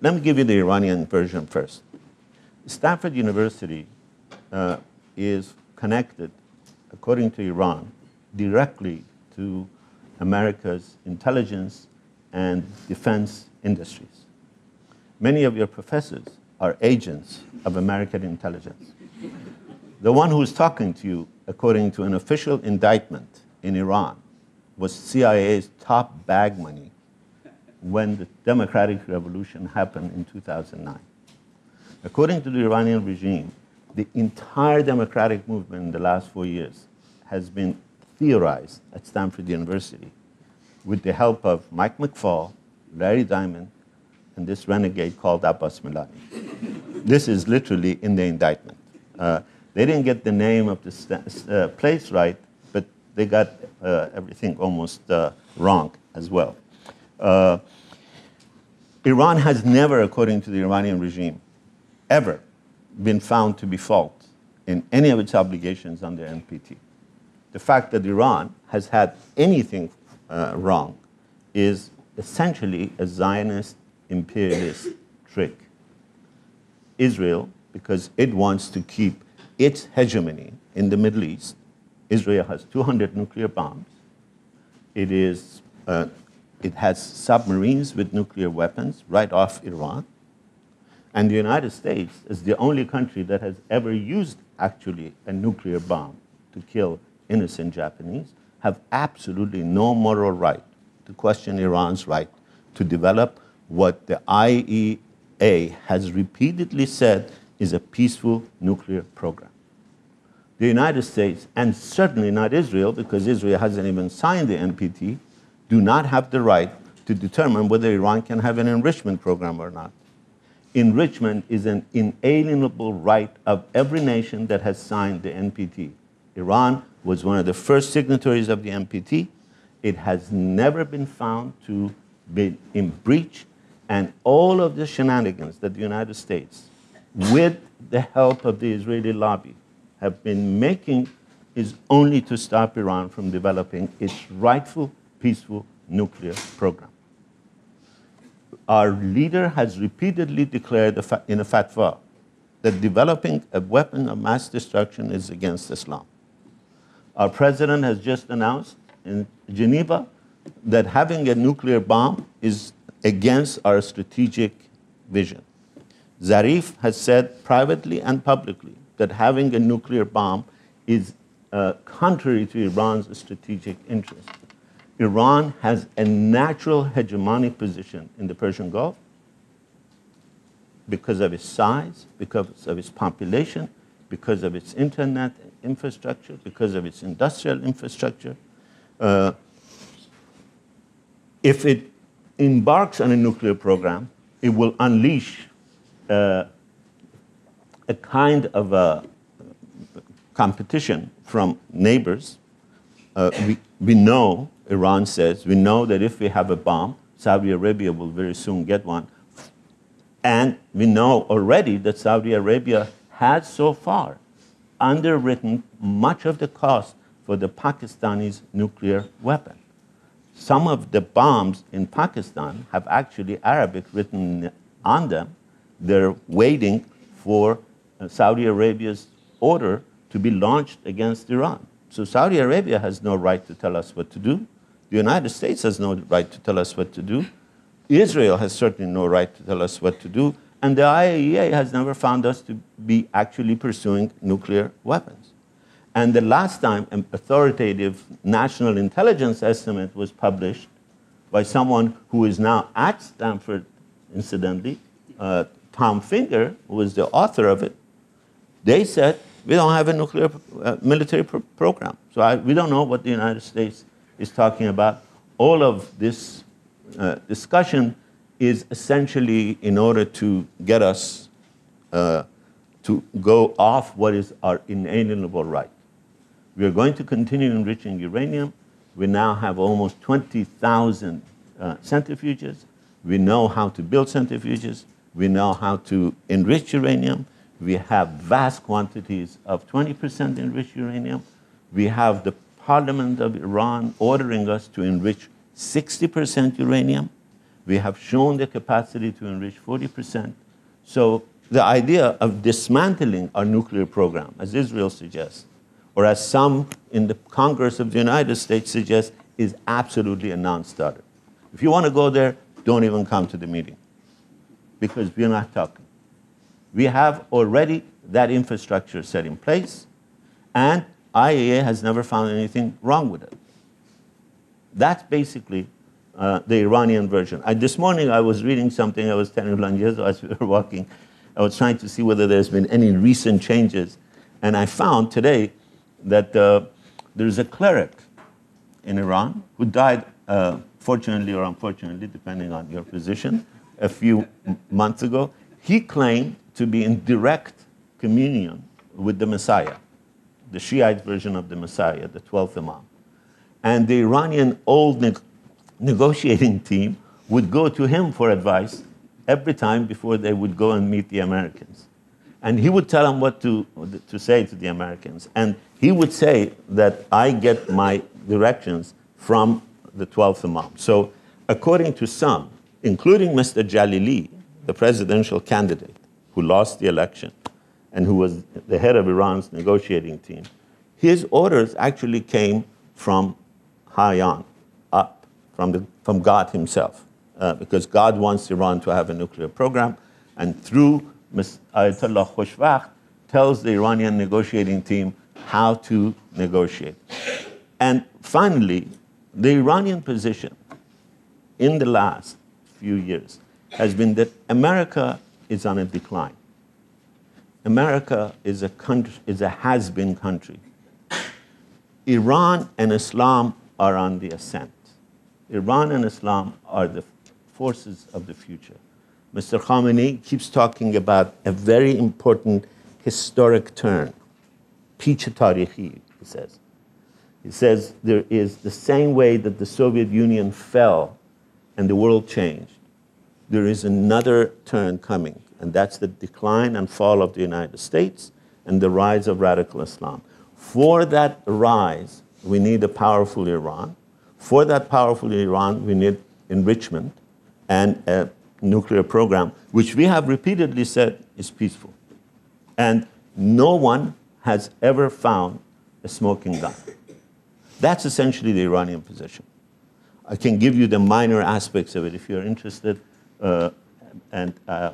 let me give you the Iranian version first. Stanford University uh, is connected, according to Iran, directly to America's intelligence and defense industries. Many of your professors are agents of American intelligence. the one who's talking to you, according to an official indictment in Iran, was CIA's top bag money when the democratic revolution happened in 2009. According to the Iranian regime, the entire democratic movement in the last four years has been theorized at Stanford University with the help of Mike McFaul, Larry Diamond, and this renegade called Abbas Milani. this is literally in the indictment. Uh, they didn't get the name of the uh, place right, but they got uh, everything almost uh, wrong as well. Uh, Iran has never, according to the Iranian regime, ever been found to be fault in any of its obligations under NPT. The fact that Iran has had anything uh, wrong is essentially a Zionist imperialist trick. Israel, because it wants to keep its hegemony in the Middle East, Israel has 200 nuclear bombs. It is uh, it has submarines with nuclear weapons right off Iran. And the United States is the only country that has ever used actually a nuclear bomb to kill innocent Japanese, have absolutely no moral right to question Iran's right to develop what the IEA has repeatedly said is a peaceful nuclear program. The United States, and certainly not Israel, because Israel hasn't even signed the NPT, do not have the right to determine whether Iran can have an enrichment program or not. Enrichment is an inalienable right of every nation that has signed the NPT. Iran was one of the first signatories of the NPT. It has never been found to be in breach, and all of the shenanigans that the United States, with the help of the Israeli lobby, have been making is only to stop Iran from developing its rightful peaceful nuclear program. Our leader has repeatedly declared in a fatwa that developing a weapon of mass destruction is against Islam. Our president has just announced in Geneva that having a nuclear bomb is against our strategic vision. Zarif has said privately and publicly that having a nuclear bomb is uh, contrary to Iran's strategic interests. Iran has a natural hegemonic position in the Persian Gulf because of its size, because of its population, because of its internet infrastructure, because of its industrial infrastructure. Uh, if it embarks on a nuclear program, it will unleash uh, a kind of a uh, competition from neighbors. Uh, we, we know Iran says, we know that if we have a bomb, Saudi Arabia will very soon get one. And we know already that Saudi Arabia has so far underwritten much of the cost for the Pakistanis' nuclear weapon. Some of the bombs in Pakistan have actually Arabic written on them. They're waiting for uh, Saudi Arabia's order to be launched against Iran. So Saudi Arabia has no right to tell us what to do. The United States has no right to tell us what to do. Israel has certainly no right to tell us what to do. And the IAEA has never found us to be actually pursuing nuclear weapons. And the last time an authoritative national intelligence estimate was published by someone who is now at Stanford, incidentally, uh, Tom Finger, who was the author of it, they said, we don't have a nuclear uh, military program. So I, we don't know what the United States is talking about, all of this uh, discussion is essentially in order to get us uh, to go off what is our inalienable right. We are going to continue enriching uranium. We now have almost 20,000 uh, centrifuges. We know how to build centrifuges. We know how to enrich uranium. We have vast quantities of 20% enriched uranium. We have the Parliament of Iran ordering us to enrich 60% uranium. We have shown the capacity to enrich 40%. So the idea of dismantling our nuclear program, as Israel suggests, or as some in the Congress of the United States suggest, is absolutely a non-starter. If you want to go there, don't even come to the meeting because we're not talking. We have already that infrastructure set in place, and IAA has never found anything wrong with it. That's basically uh, the Iranian version. I, this morning I was reading something, I was telling Langezo as we were walking, I was trying to see whether there's been any recent changes. And I found today that uh, there's a cleric in Iran who died, uh, fortunately or unfortunately, depending on your position, a few months ago. He claimed to be in direct communion with the Messiah the Shiite version of the Messiah, the 12th Imam. And the Iranian old ne negotiating team would go to him for advice every time before they would go and meet the Americans. And he would tell them what to, to say to the Americans. And he would say that I get my directions from the 12th Imam. So, according to some, including Mr. Jalili, the presidential candidate who lost the election, and who was the head of Iran's negotiating team, his orders actually came from high on, up, from, the, from God himself, uh, because God wants Iran to have a nuclear program, and through Ms. Ayatollah Khoshvakht tells the Iranian negotiating team how to negotiate. And finally, the Iranian position in the last few years has been that America is on a decline. America is a, country, is a has been country. Iran and Islam are on the ascent. Iran and Islam are the forces of the future. Mr. Khamenei keeps talking about a very important historic turn. Piche tarihi, he says. He says there is the same way that the Soviet Union fell and the world changed, there is another turn coming and that's the decline and fall of the United States and the rise of radical Islam. For that rise, we need a powerful Iran. For that powerful Iran, we need enrichment and a nuclear program, which we have repeatedly said is peaceful. And no one has ever found a smoking gun. That's essentially the Iranian position. I can give you the minor aspects of it if you're interested. Uh, and uh,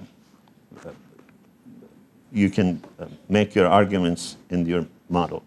you can uh, make your arguments in your model.